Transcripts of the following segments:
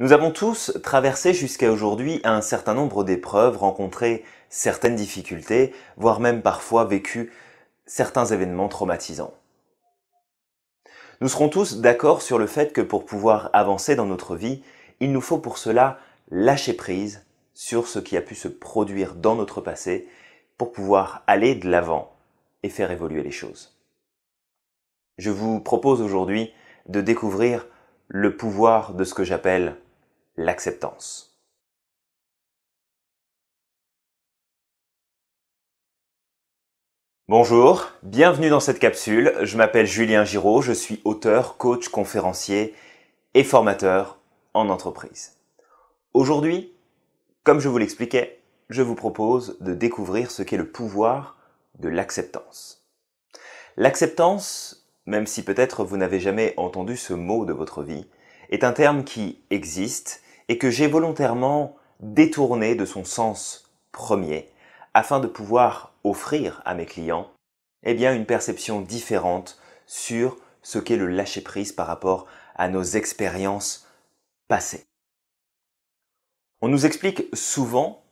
Nous avons tous traversé jusqu'à aujourd'hui un certain nombre d'épreuves, rencontré certaines difficultés, voire même parfois vécu certains événements traumatisants. Nous serons tous d'accord sur le fait que pour pouvoir avancer dans notre vie, il nous faut pour cela lâcher prise sur ce qui a pu se produire dans notre passé pour pouvoir aller de l'avant et faire évoluer les choses. Je vous propose aujourd'hui de découvrir le pouvoir de ce que j'appelle l'acceptance. Bonjour, bienvenue dans cette capsule. Je m'appelle Julien Giraud, je suis auteur, coach, conférencier et formateur en entreprise. Aujourd'hui, comme je vous l'expliquais, je vous propose de découvrir ce qu'est le pouvoir de l'acceptance. L'acceptance, même si peut-être vous n'avez jamais entendu ce mot de votre vie, est un terme qui existe et que j'ai volontairement détourné de son sens premier afin de pouvoir offrir à mes clients eh bien, une perception différente sur ce qu'est le lâcher-prise par rapport à nos expériences passées. On nous explique souvent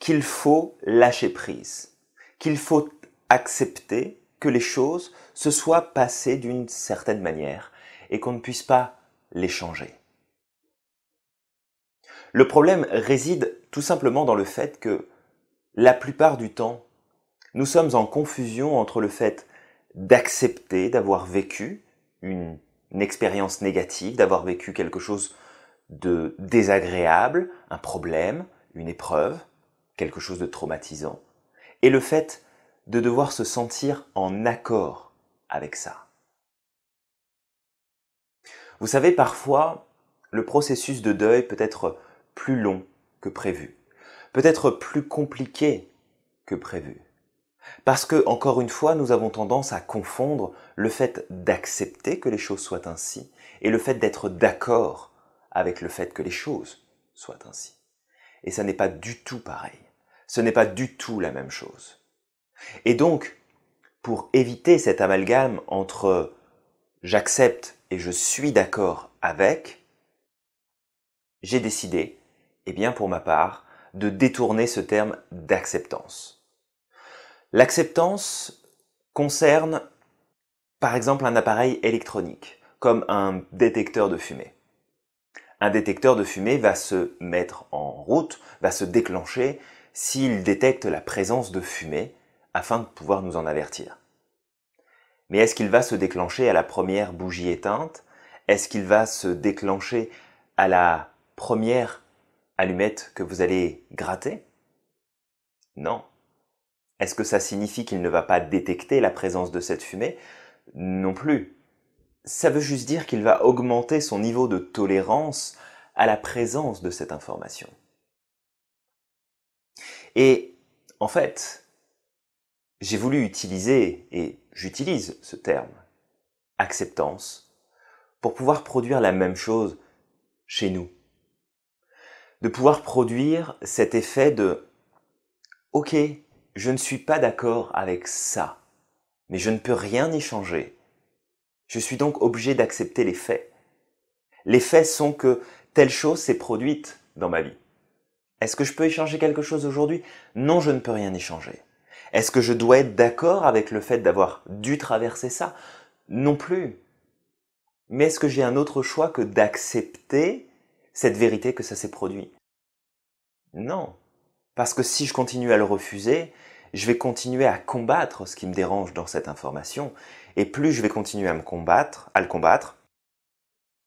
qu'il faut lâcher prise, qu'il faut accepter que les choses se soient passées d'une certaine manière et qu'on ne puisse pas les changer. Le problème réside tout simplement dans le fait que, la plupart du temps, nous sommes en confusion entre le fait d'accepter d'avoir vécu une, expérience négative, d'avoir vécu quelque chose de désagréable, un problème, une épreuve, quelque chose de traumatisant, et le fait de devoir se sentir en accord avec ça. Vous savez, parfois, le processus de deuil peut être plus long que prévu, peut-être plus compliqué que prévu. Parce que, encore une fois, nous avons tendance à confondre le fait d'accepter que les choses soient ainsi et le fait d'être d'accord avec le fait que les choses soient ainsi. Et ça n'est pas du tout pareil. Ce n'est pas du tout la même chose. Et donc, pour éviter cet amalgame entre j'accepte et je suis d'accord avec, j'ai décidé et eh bien, pour ma part, de détourner ce terme d'acceptance. L'acceptance concerne, par exemple, un appareil électronique, comme un détecteur de fumée. Un détecteur de fumée va se mettre en route, va se déclencher s'il détecte la présence de fumée afin de pouvoir nous en avertir. Mais est-ce qu'il va se déclencher à la première bougie éteinte Est-ce qu'il va se déclencher à la première allumette que vous allez gratter Non. Est-ce que ça signifie qu'il ne va pas détecter la présence de cette fumée Non plus. Ça veut juste dire qu'il va augmenter son niveau de tolérance à la présence de cette information. Et en fait, j'ai voulu utiliser, et j'utilise ce terme, acceptance, pour pouvoir produire la même chose chez nous de pouvoir produire cet effet de OK, je ne suis pas d'accord avec ça, mais je ne peux rien y changer. Je suis donc obligé d'accepter les faits. Les faits sont que telle chose s'est produite dans ma vie. Est-ce que je peux y changer quelque chose aujourd'hui Non, je ne peux rien y changer. Est-ce que je dois être d'accord avec le fait d'avoir dû traverser ça Non plus. Mais est-ce que j'ai un autre choix que d'accepter cette vérité que ça s'est produit. Non. Parce que si je continue à le refuser, je vais continuer à combattre ce qui me dérange dans cette information, et plus je vais continuer à me combattre, à le combattre,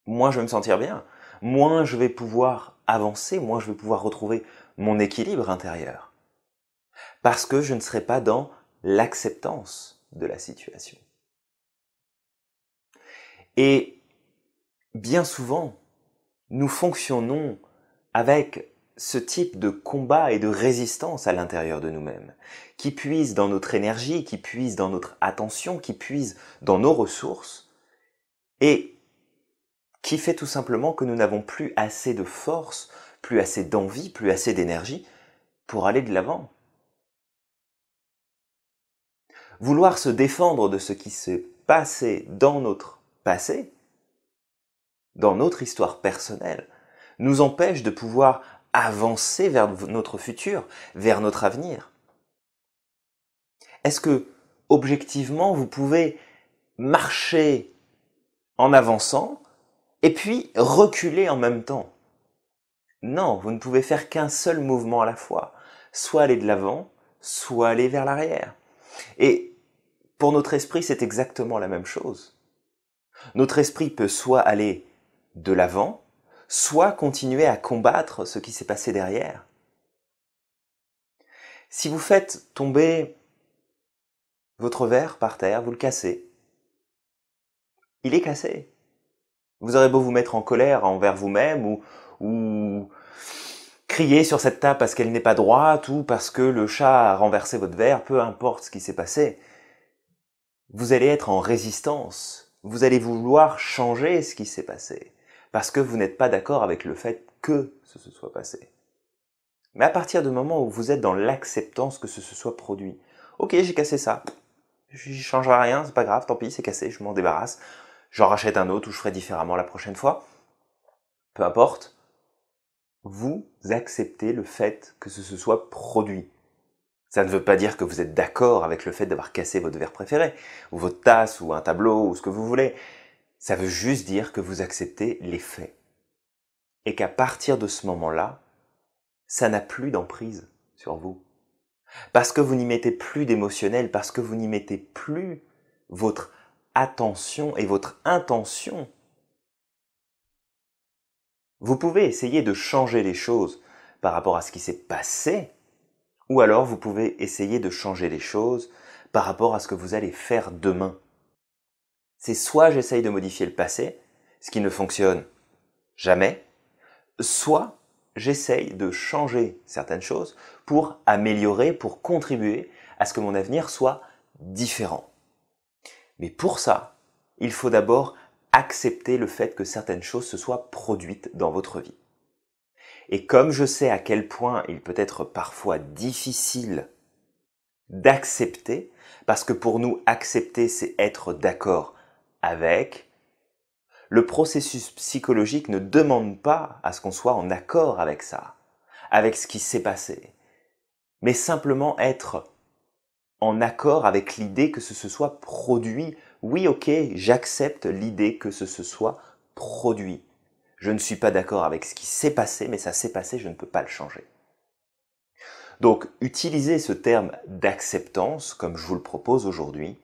moins je vais me sentir bien, moins je vais pouvoir avancer, moins je vais pouvoir retrouver mon équilibre intérieur. Parce que je ne serai pas dans l'acceptance de la situation. Et bien souvent, nous fonctionnons avec ce type de combat et de résistance à l'intérieur de nous-mêmes, qui puise dans notre énergie, qui puise dans notre attention, qui puise dans nos ressources, et qui fait tout simplement que nous n'avons plus assez de force, plus assez d'envie, plus assez d'énergie pour aller de l'avant. Vouloir se défendre de ce qui s'est passé dans notre passé, dans notre histoire personnelle, nous empêche de pouvoir avancer vers notre futur, vers notre avenir Est-ce que, objectivement, vous pouvez marcher en avançant et puis reculer en même temps Non, vous ne pouvez faire qu'un seul mouvement à la fois, soit aller de l'avant, soit aller vers l'arrière. Et pour notre esprit, c'est exactement la même chose. Notre esprit peut soit aller de l'avant, soit continuer à combattre ce qui s'est passé derrière. Si vous faites tomber votre verre par terre, vous le cassez. Il est cassé. Vous aurez beau vous mettre en colère envers vous-même ou, ou crier sur cette table parce qu'elle n'est pas droite ou parce que le chat a renversé votre verre, peu importe ce qui s'est passé. Vous allez être en résistance. Vous allez vouloir changer ce qui s'est passé parce que vous n'êtes pas d'accord avec le fait que ce se soit passé. Mais à partir du moment où vous êtes dans l'acceptance que ce se soit produit, ok, j'ai cassé ça, j'y changerai rien, c'est pas grave, tant pis, c'est cassé, je m'en débarrasse, j'en rachète un autre ou je ferai différemment la prochaine fois, peu importe, vous acceptez le fait que ce se soit produit. Ça ne veut pas dire que vous êtes d'accord avec le fait d'avoir cassé votre verre préféré, ou votre tasse, ou un tableau, ou ce que vous voulez, ça veut juste dire que vous acceptez les faits. Et qu'à partir de ce moment-là, ça n'a plus d'emprise sur vous. Parce que vous n'y mettez plus d'émotionnel, parce que vous n'y mettez plus votre attention et votre intention. Vous pouvez essayer de changer les choses par rapport à ce qui s'est passé, ou alors vous pouvez essayer de changer les choses par rapport à ce que vous allez faire demain c'est soit j'essaye de modifier le passé, ce qui ne fonctionne jamais, soit j'essaye de changer certaines choses pour améliorer, pour contribuer à ce que mon avenir soit différent. Mais pour ça, il faut d'abord accepter le fait que certaines choses se soient produites dans votre vie. Et comme je sais à quel point il peut être parfois difficile d'accepter, parce que pour nous, accepter, c'est être d'accord avec, le processus psychologique ne demande pas à ce qu'on soit en accord avec ça, avec ce qui s'est passé, mais simplement être en accord avec l'idée que ce se soit produit. Oui, ok, j'accepte l'idée que ce se soit produit. Je ne suis pas d'accord avec ce qui s'est passé, mais ça s'est passé, je ne peux pas le changer. Donc, utiliser ce terme d'acceptance, comme je vous le propose aujourd'hui,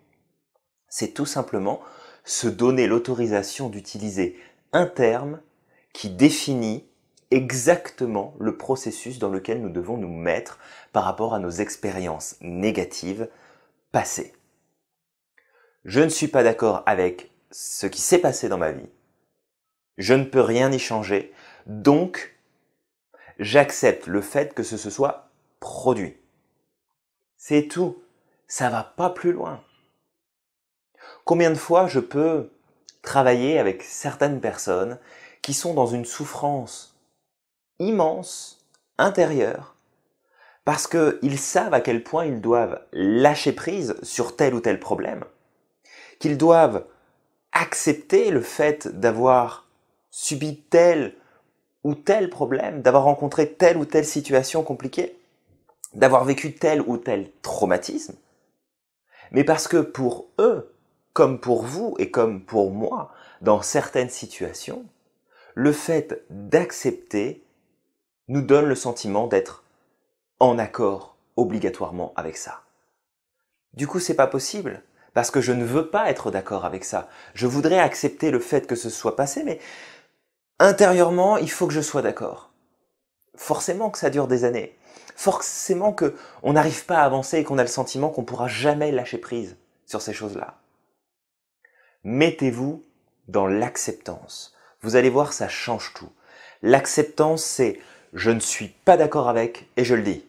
c'est tout simplement se donner l'autorisation d'utiliser un terme qui définit exactement le processus dans lequel nous devons nous mettre par rapport à nos expériences négatives passées. Je ne suis pas d'accord avec ce qui s'est passé dans ma vie. Je ne peux rien y changer. Donc, j'accepte le fait que ce, soit produit. C'est tout. Ça va pas plus loin. Combien de fois je peux travailler avec certaines personnes qui sont dans une souffrance immense, intérieure, parce qu'ils savent à quel point ils doivent lâcher prise sur tel ou tel problème, qu'ils doivent accepter le fait d'avoir subi tel ou tel problème, d'avoir rencontré telle ou telle situation compliquée, d'avoir vécu tel ou tel traumatisme, mais parce que pour eux, comme pour vous et comme pour moi, dans certaines situations, le fait d'accepter nous donne le sentiment d'être en accord obligatoirement avec ça. Du coup, c'est pas possible parce que je ne veux pas être d'accord avec ça. Je voudrais accepter le fait que ce soit passé, mais intérieurement, il faut que je sois d'accord. Forcément que ça dure des années. Forcément que on n'arrive pas à avancer et qu'on a le sentiment qu'on pourra jamais lâcher prise sur ces choses-là. Mettez-vous dans l'acceptance. Vous allez voir, ça change tout. L'acceptance, c'est je ne suis pas d'accord avec et je le dis.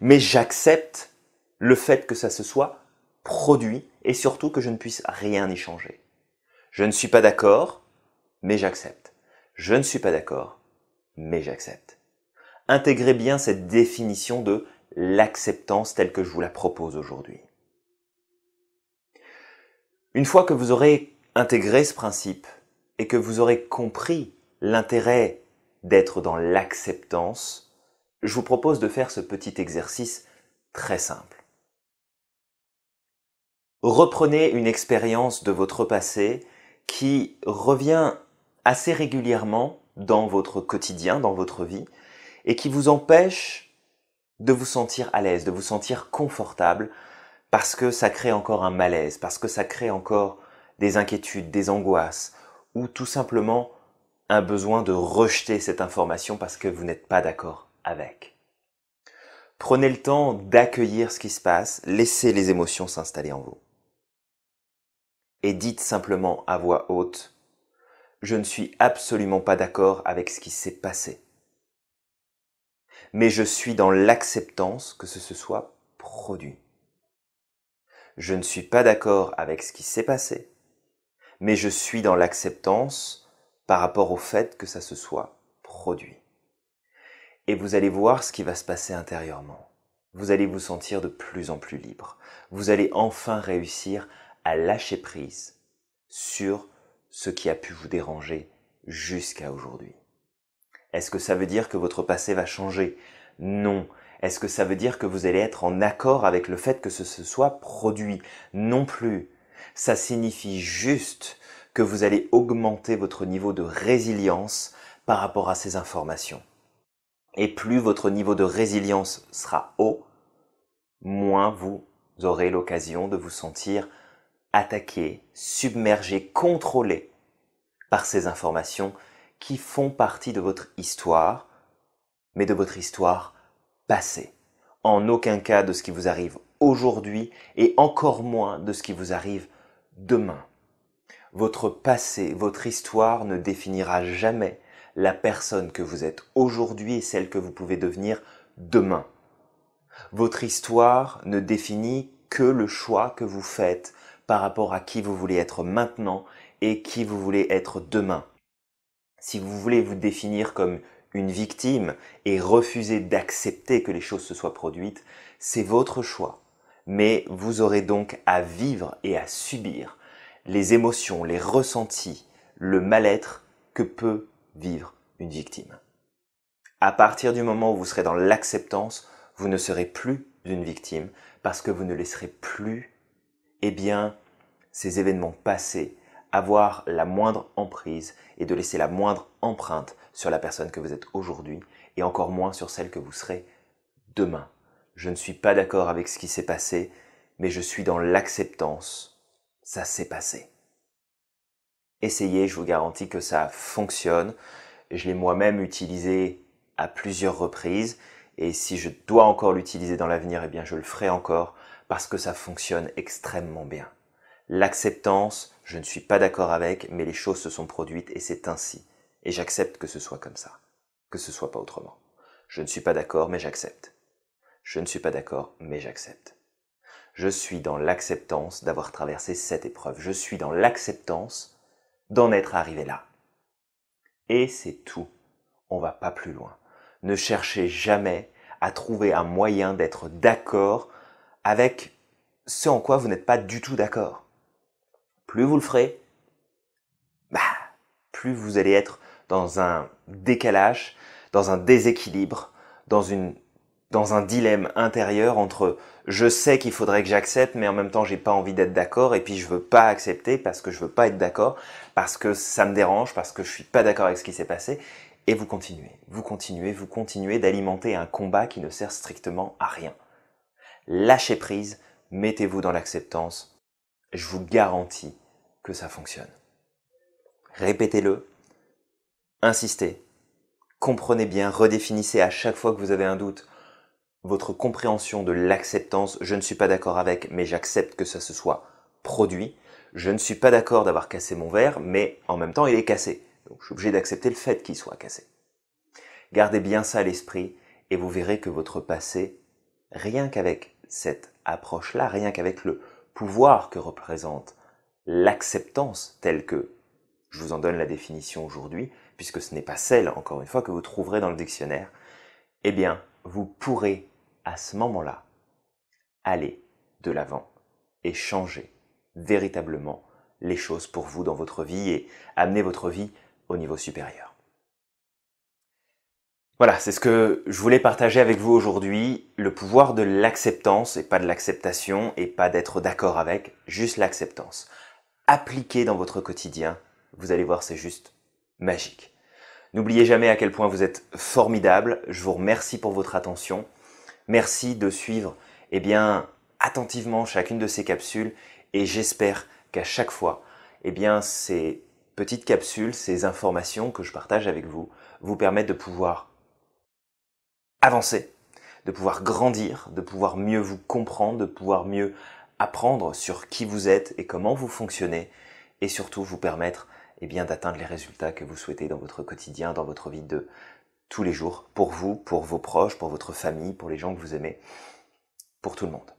Mais j'accepte le fait que ça se soit produit et surtout que je ne puisse rien y changer. Je ne suis pas d'accord, mais j'accepte. Je ne suis pas d'accord, mais j'accepte. Intégrez bien cette définition de l'acceptance telle que je vous la propose aujourd'hui. Une fois que vous aurez intégré ce principe et que vous aurez compris l'intérêt d'être dans l'acceptance, je vous propose de faire ce petit exercice très simple. Reprenez une expérience de votre passé qui revient assez régulièrement dans votre quotidien, dans votre vie, et qui vous empêche de vous sentir à l'aise, de vous sentir confortable parce que ça crée encore un malaise, parce que ça crée encore des inquiétudes, des angoisses, ou tout simplement un besoin de rejeter cette information parce que vous n'êtes pas d'accord avec. Prenez le temps d'accueillir ce qui se passe, laissez les émotions s'installer en vous. Et dites simplement à voix haute, je ne suis absolument pas d'accord avec ce qui s'est passé. Mais je suis dans l'acceptance que ce se soit produit je ne suis pas d'accord avec ce qui s'est passé, mais je suis dans l'acceptance par rapport au fait que ça se soit produit. Et vous allez voir ce qui va se passer intérieurement. Vous allez vous sentir de plus en plus libre. Vous allez enfin réussir à lâcher prise sur ce qui a pu vous déranger jusqu'à aujourd'hui. Est-ce que ça veut dire que votre passé va changer Non, est-ce que ça veut dire que vous allez être en accord avec le fait que ce soit produit Non plus. Ça signifie juste que vous allez augmenter votre niveau de résilience par rapport à ces informations. Et plus votre niveau de résilience sera haut, moins vous aurez l'occasion de vous sentir attaqué, submergé, contrôlé par ces informations qui font partie de votre histoire, mais de votre histoire passé, en aucun cas de ce qui vous arrive aujourd'hui et encore moins de ce qui vous arrive demain. Votre passé, votre histoire ne définira jamais la personne que vous êtes aujourd'hui et celle que vous pouvez devenir demain. Votre histoire ne définit que le choix que vous faites par rapport à qui vous voulez être maintenant et qui vous voulez être demain. Si vous voulez vous définir comme une victime et refuser d'accepter que les choses se soient produites, c'est votre choix. Mais vous aurez donc à vivre et à subir les émotions, les ressentis, le mal-être que peut vivre une victime. À partir du moment où vous serez dans l'acceptance, vous ne serez plus une victime parce que vous ne laisserez plus, eh bien, ces événements passés avoir la moindre emprise et de laisser la moindre empreinte sur la personne que vous êtes aujourd'hui et encore moins sur celle que vous serez demain. Je ne suis pas d'accord avec ce qui s'est passé, mais je suis dans l'acceptance. Ça s'est passé. Essayez, je vous garantis que ça fonctionne. Je l'ai moi-même utilisé à plusieurs reprises et si je dois encore l'utiliser dans l'avenir, eh bien je le ferai encore parce que ça fonctionne extrêmement bien. L'acceptance, je ne suis pas d'accord avec, mais les choses se sont produites et c'est ainsi. Et j'accepte que ce soit comme ça, que ce soit pas autrement. Je ne suis pas d'accord, mais j'accepte. Je ne suis pas d'accord, mais j'accepte. Je suis dans l'acceptance d'avoir traversé cette épreuve. Je suis dans l'acceptance d'en être arrivé là. Et c'est tout. On va pas plus loin. Ne cherchez jamais à trouver un moyen d'être d'accord avec ce en quoi vous n'êtes pas du tout d'accord plus vous le ferez, bah, plus vous allez être dans un décalage, dans un déséquilibre, dans une dans un dilemme intérieur entre je sais qu'il faudrait que j'accepte mais en même temps j'ai pas envie d'être d'accord et puis je veux pas accepter parce que je veux pas être d'accord parce que ça me dérange parce que je suis pas d'accord avec ce qui s'est passé et vous continuez vous continuez vous continuez d'alimenter un combat qui ne sert strictement à rien lâchez prise mettez-vous dans l'acceptance je vous garantis que ça fonctionne. Répétez-le, insistez, comprenez bien, redéfinissez à chaque fois que vous avez un doute votre compréhension de l'acceptance. Je ne suis pas d'accord avec, mais j'accepte que ça se soit produit. Je ne suis pas d'accord d'avoir cassé mon verre, mais en même temps, il est cassé. Donc, je suis obligé d'accepter le fait qu'il soit cassé. Gardez bien ça à l'esprit et vous verrez que votre passé, rien qu'avec cette approche-là, rien qu'avec le pouvoir que représente l'acceptance telle que je vous en donne la définition aujourd'hui, puisque ce n'est pas celle, encore une fois, que vous trouverez dans le dictionnaire, eh bien, vous pourrez, à ce moment-là, aller de l'avant et changer véritablement les choses pour vous dans votre vie et amener votre vie au niveau supérieur. Voilà, c'est ce que je voulais partager avec vous aujourd'hui, le pouvoir de l'acceptance et pas de l'acceptation et pas d'être d'accord avec, juste l'acceptance. Appliquez dans votre quotidien, vous allez voir, c'est juste magique. N'oubliez jamais à quel point vous êtes formidable. Je vous remercie pour votre attention. Merci de suivre eh bien attentivement chacune de ces capsules et j'espère qu'à chaque fois, eh bien ces petites capsules, ces informations que je partage avec vous vous permettent de pouvoir avancer, de pouvoir grandir, de pouvoir mieux vous comprendre, de pouvoir mieux apprendre sur qui vous êtes et comment vous fonctionnez, et surtout vous permettre eh bien d'atteindre les résultats que vous souhaitez dans votre quotidien, dans votre vie de tous les jours, pour vous, pour vos proches, pour votre famille, pour les gens que vous aimez, pour tout le monde.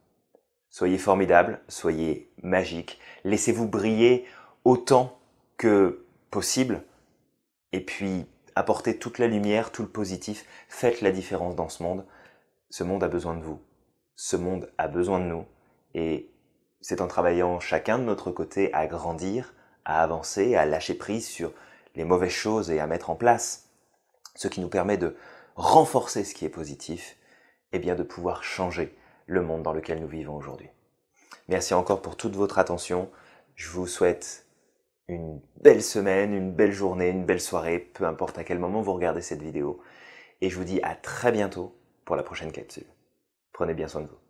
Soyez formidable, soyez magique, laissez-vous briller autant que possible, et puis apportez toute la lumière, tout le positif, faites la différence dans ce monde. Ce monde a besoin de vous. Ce monde a besoin de nous. Et c'est en travaillant chacun de notre côté à grandir, à avancer, à lâcher prise sur les mauvaises choses et à mettre en place ce qui nous permet de renforcer ce qui est positif, et bien de pouvoir changer le monde dans lequel nous vivons aujourd'hui. Merci encore pour toute votre attention. Je vous souhaite une belle semaine, une belle journée, une belle soirée, peu importe à quel moment vous regardez cette vidéo. Et je vous dis à très bientôt pour la prochaine capsule. Prenez bien soin de vous.